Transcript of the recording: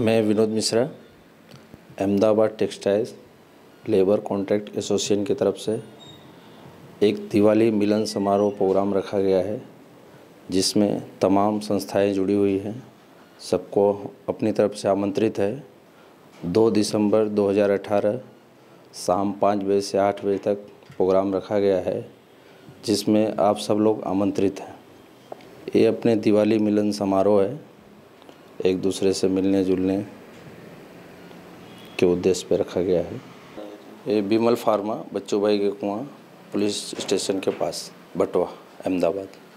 मैं Vinod Mishra Ahmedabad textiles labour contract association की तरफ से एक दिवाली मिलन समारोह प्रोग्राम रखा गया है जिसमें तमाम संस्थाएं जुड़ी हुई हैं सबको अपनी तरफ से आमंत्रित है 2 दिसंबर 2018 शाम पाँच बजे से आठ बजे तक प्रोग्राम रखा गया है जिसमें आप सब लोग आमंत्रित हैं ये अपने दिवाली मिलन समारोह है एक दूसरे से मिलने जुलने के उद्देश्य पर रखा गया है ये बिमल फार्मा बच्चू भाई के कुआं पुलिस स्टेशन के पास बटवा अहमदाबाद